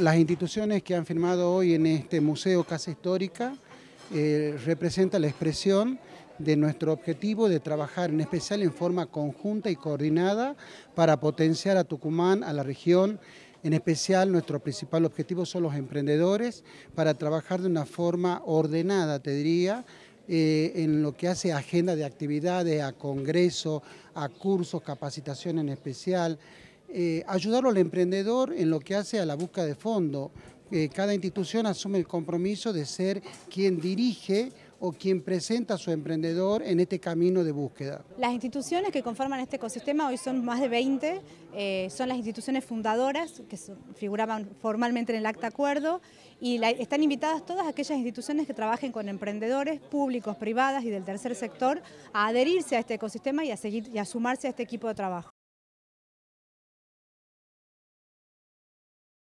Las instituciones que han firmado hoy en este Museo Casa Histórica eh, representan la expresión de nuestro objetivo de trabajar en especial en forma conjunta y coordinada para potenciar a Tucumán, a la región, en especial nuestro principal objetivo son los emprendedores, para trabajar de una forma ordenada, te diría, eh, en lo que hace agenda de actividades, a congreso, a cursos, capacitación en especial. Eh, ayudar al emprendedor en lo que hace a la búsqueda de fondo. Eh, cada institución asume el compromiso de ser quien dirige o quien presenta a su emprendedor en este camino de búsqueda. Las instituciones que conforman este ecosistema hoy son más de 20, eh, son las instituciones fundadoras que figuraban formalmente en el acta acuerdo y están invitadas todas aquellas instituciones que trabajen con emprendedores públicos, privadas y del tercer sector a adherirse a este ecosistema y a, seguir, y a sumarse a este equipo de trabajo.